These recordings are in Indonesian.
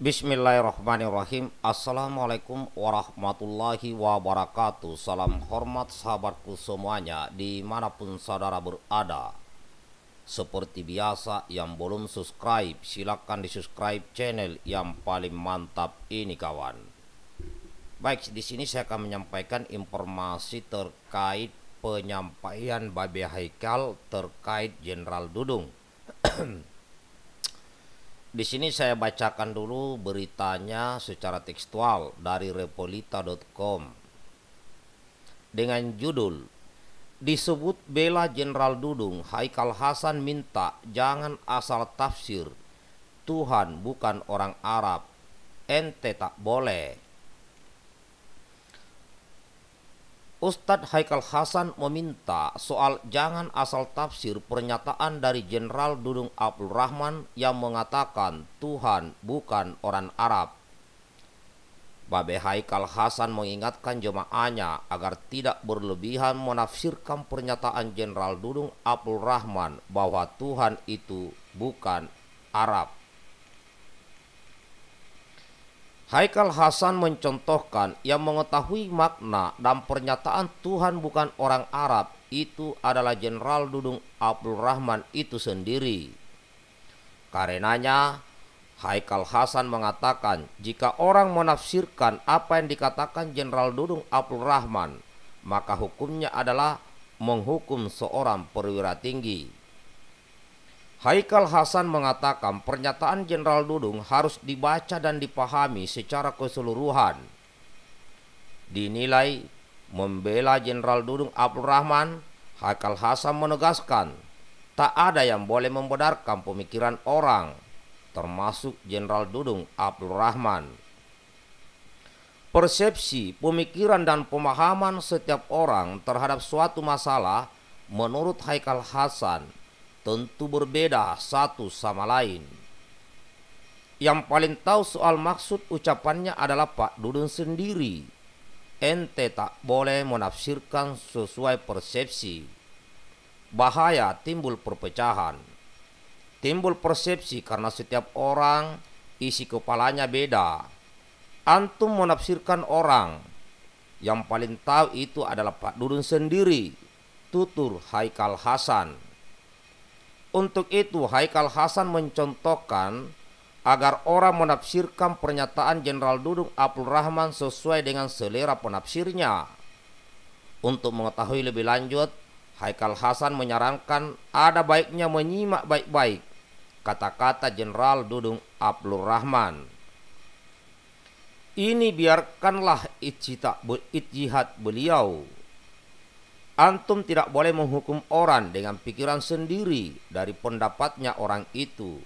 Bismillahirrahmanirrahim Assalamualaikum warahmatullahi wabarakatuh Salam hormat sahabatku semuanya Dimanapun saudara berada Seperti biasa yang belum subscribe Silahkan di subscribe channel yang paling mantap ini kawan Baik di sini saya akan menyampaikan informasi terkait penyampaian Babi Haikal terkait Jenderal Dudung Di sini saya bacakan dulu beritanya secara tekstual dari repolita.com dengan judul Disebut bela Jenderal Dudung, Haikal Hasan minta jangan asal tafsir. Tuhan bukan orang Arab, ente tak boleh. Ustadz Haikal Hasan meminta soal jangan asal tafsir pernyataan dari Jenderal Dudung Abdul Rahman yang mengatakan Tuhan bukan orang Arab. Babe Haikal Hasan mengingatkan jemaahnya agar tidak berlebihan menafsirkan pernyataan Jenderal Dudung Abdul Rahman bahwa Tuhan itu bukan Arab. Haikal Hasan mencontohkan yang mengetahui makna dan pernyataan Tuhan bukan orang Arab itu adalah Jenderal Dudung Abdul Rahman itu sendiri. Karenanya, Haikal Hasan mengatakan jika orang menafsirkan apa yang dikatakan Jenderal Dudung Abdul Rahman, maka hukumnya adalah menghukum seorang perwira tinggi. Haikal Hasan mengatakan pernyataan Jenderal Dudung harus dibaca dan dipahami secara keseluruhan. Dinilai membela Jenderal Dudung Abdul Rahman, Haikal Hasan menegaskan tak ada yang boleh membenarkan pemikiran orang, termasuk Jenderal Dudung Abdul Rahman. Persepsi, pemikiran, dan pemahaman setiap orang terhadap suatu masalah menurut Haikal Hasan tentu berbeda satu sama lain. Yang paling tahu soal maksud ucapannya adalah Pak Dudun sendiri. Ente tak boleh menafsirkan sesuai persepsi. Bahaya timbul perpecahan. Timbul persepsi karena setiap orang isi kepalanya beda. Antum menafsirkan orang. Yang paling tahu itu adalah Pak Dudun sendiri. Tutur Haikal Hasan. Untuk itu Haikal Hasan mencontohkan agar orang menafsirkan pernyataan Jenderal Dudung Abdul Rahman sesuai dengan selera penafsirnya. Untuk mengetahui lebih lanjut, Haikal Hasan menyarankan ada baiknya menyimak baik-baik kata-kata Jenderal Dudung Abdul Rahman. Ini biarkanlah ijtihad beliau. Antum tidak boleh menghukum orang dengan pikiran sendiri dari pendapatnya orang itu,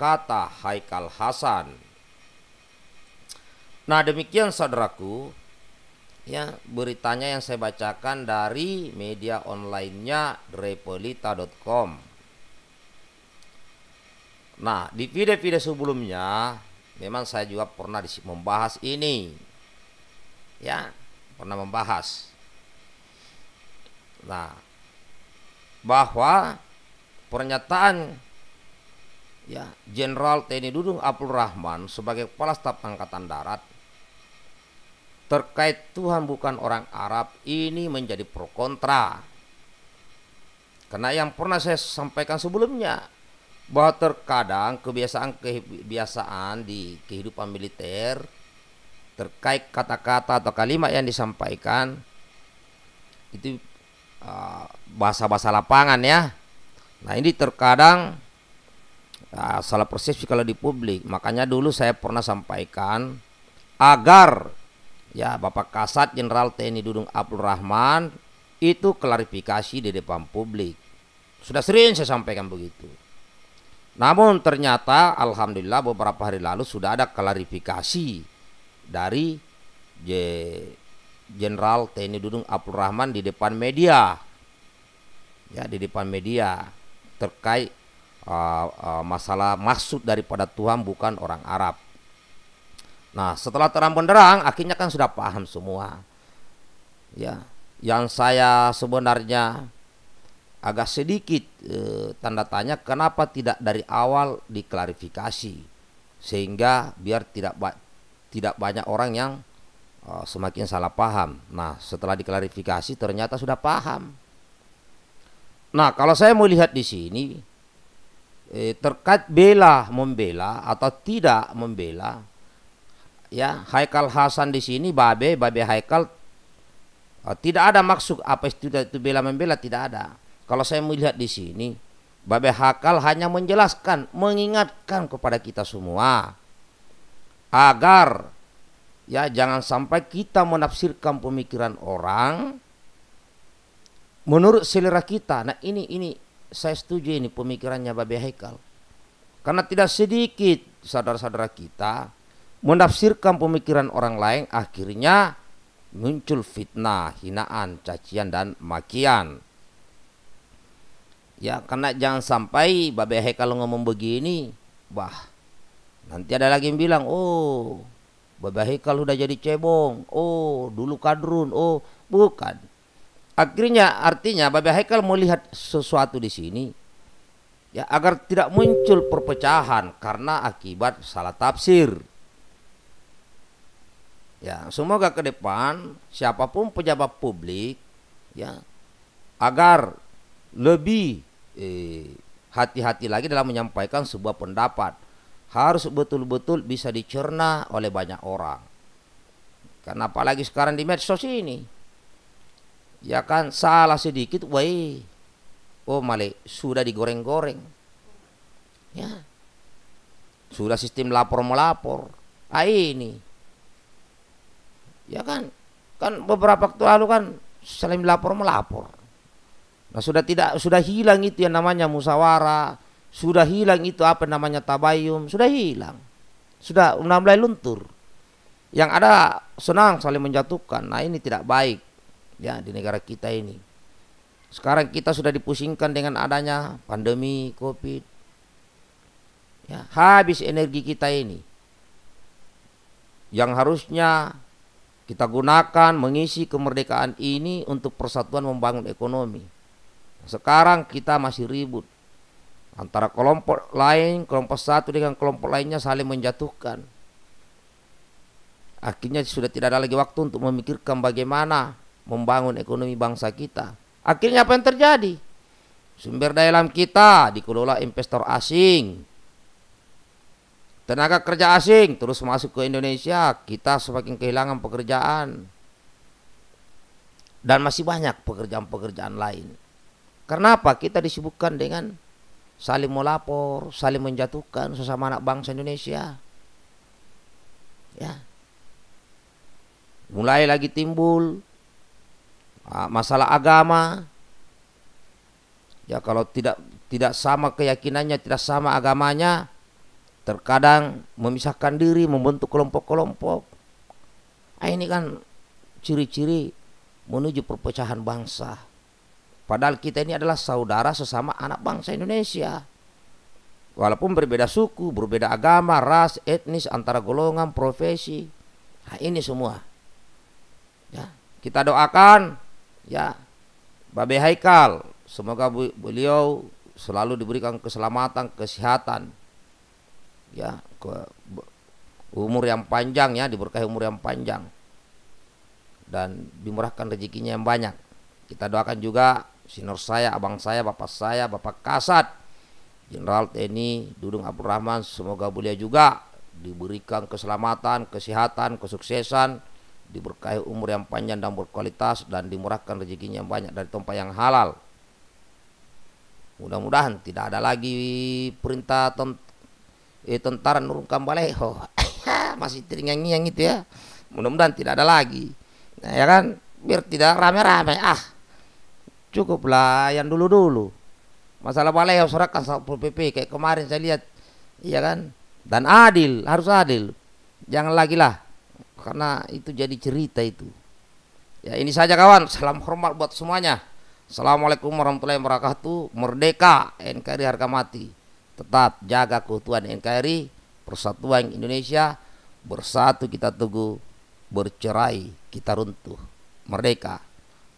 kata Haikal Hasan. Nah, demikian saudaraku, ya beritanya yang saya bacakan dari media onlinenya repolita.com. Nah, di video-video sebelumnya memang saya juga pernah membahas ini. Ya, pernah membahas Nah, bahwa pernyataan ya Jenderal TNI Dudung Abdul Rahman sebagai Kepala Staf Angkatan Darat terkait Tuhan bukan orang Arab ini menjadi pro kontra. Karena yang pernah saya sampaikan sebelumnya bahwa terkadang kebiasaan kebiasaan di kehidupan militer terkait kata-kata atau kalimat yang disampaikan itu Ah, bahasa-bahasa lapangan ya. Nah ini terkadang uh, salah persepsi kalau di publik. Makanya dulu saya pernah sampaikan agar ya Bapak Kasat Jenderal TNI Dudung Abdul Rahman itu klarifikasi di depan publik. Sudah sering saya sampaikan begitu. Namun ternyata alhamdulillah beberapa hari lalu sudah ada klarifikasi dari Jenderal TNI Dudung Abdul Rahman di depan media. Ya, di depan media terkait uh, uh, masalah maksud daripada Tuhan bukan orang Arab. Nah, setelah terang benderang akhirnya kan sudah paham semua. Ya, yang saya sebenarnya agak sedikit eh, tanda tanya kenapa tidak dari awal diklarifikasi sehingga biar tidak ba tidak banyak orang yang Ah, semakin salah paham. Nah, setelah diklarifikasi ternyata sudah paham. Nah, kalau saya mau lihat di sini eh, terkait bela membela atau tidak membela ya Haikal Hasan di sini Babe Babe Haikal eh, tidak ada maksud apa itu, itu bela membela tidak ada. Kalau saya melihat di sini Babe Haikal hanya menjelaskan, mengingatkan kepada kita semua agar Ya, jangan sampai kita menafsirkan pemikiran orang menurut selera kita. Nah, ini ini saya setuju ini pemikirannya Babe Haikal. Karena tidak sedikit saudara-saudara kita menafsirkan pemikiran orang lain akhirnya muncul fitnah, hinaan, cacian dan makian. Ya, karena jangan sampai Babe Haikal ngomong begini, wah Nanti ada lagi yang bilang, "Oh, Babahikal sudah jadi cebong. Oh, dulu kadrun. Oh, bukan. Akhirnya artinya Babahikal mau melihat sesuatu di sini ya agar tidak muncul perpecahan karena akibat salah tafsir. Ya, semoga ke depan siapapun pejabat publik ya agar lebih eh, hati-hati eh, hati -hati lagi dalam menyampaikan sebuah pendapat harus betul-betul bisa dicerna oleh banyak orang. Karena apalagi sekarang di medsos ini. Ya kan salah sedikit, woi. Oh male, sudah digoreng-goreng. Ya. Sudah sistem lapor melapor. Ah ini. Ya kan? Kan beberapa waktu lalu kan selain lapor melapor. Nah sudah tidak sudah hilang itu yang namanya musyawarah, sudah hilang itu apa namanya tabayum, sudah hilang. Sudah mulai luntur. Yang ada senang saling menjatuhkan. Nah, ini tidak baik ya di negara kita ini. Sekarang kita sudah dipusingkan dengan adanya pandemi Covid. Ya, habis energi kita ini. Yang harusnya kita gunakan mengisi kemerdekaan ini untuk persatuan membangun ekonomi. Sekarang kita masih ribut antara kelompok lain kelompok satu dengan kelompok lainnya saling menjatuhkan akhirnya sudah tidak ada lagi waktu untuk memikirkan bagaimana membangun ekonomi bangsa kita akhirnya apa yang terjadi sumber daya alam kita dikelola investor asing tenaga kerja asing terus masuk ke Indonesia kita semakin kehilangan pekerjaan dan masih banyak pekerjaan-pekerjaan lain. Kenapa kita disibukkan dengan saling melapor, saling menjatuhkan sesama anak bangsa Indonesia. Ya. Mulai lagi timbul ah, masalah agama. Ya kalau tidak tidak sama keyakinannya, tidak sama agamanya, terkadang memisahkan diri, membentuk kelompok-kelompok. Ah, ini kan ciri-ciri menuju perpecahan bangsa. Padahal kita ini adalah saudara sesama anak bangsa Indonesia. Walaupun berbeda suku, berbeda agama, ras, etnis, antara golongan, profesi. Nah, ini semua. Ya, kita doakan ya Babe Haikal, semoga beliau selalu diberikan keselamatan, kesehatan. Ya, ke umur yang panjang ya, diberkahi umur yang panjang. Dan dimurahkan rezekinya yang banyak. Kita doakan juga Sinar saya, abang saya, bapak saya, bapak kasat, Jenderal TNI Dudung Abdurrahman, semoga beliau juga diberikan keselamatan, kesehatan, kesuksesan, diberkahi umur yang panjang dan berkualitas dan dimurahkan rezekinya yang banyak dari tempat yang halal. Mudah-mudahan tidak ada lagi perintah eh, tentara tentara nurunkan baleho. Masih teringat yang itu ya. Mudah-mudahan tidak ada lagi. Nah, ya kan biar tidak rame-rame. Ah, cukuplah yang dulu-dulu masalah balai harus serahkan satpol pp kayak kemarin saya lihat iya kan dan adil harus adil jangan lagi lah karena itu jadi cerita itu ya ini saja kawan salam hormat buat semuanya assalamualaikum warahmatullahi wabarakatuh merdeka NKRI harga mati tetap jaga keutuhan NKRI persatuan Indonesia bersatu kita tunggu bercerai kita runtuh merdeka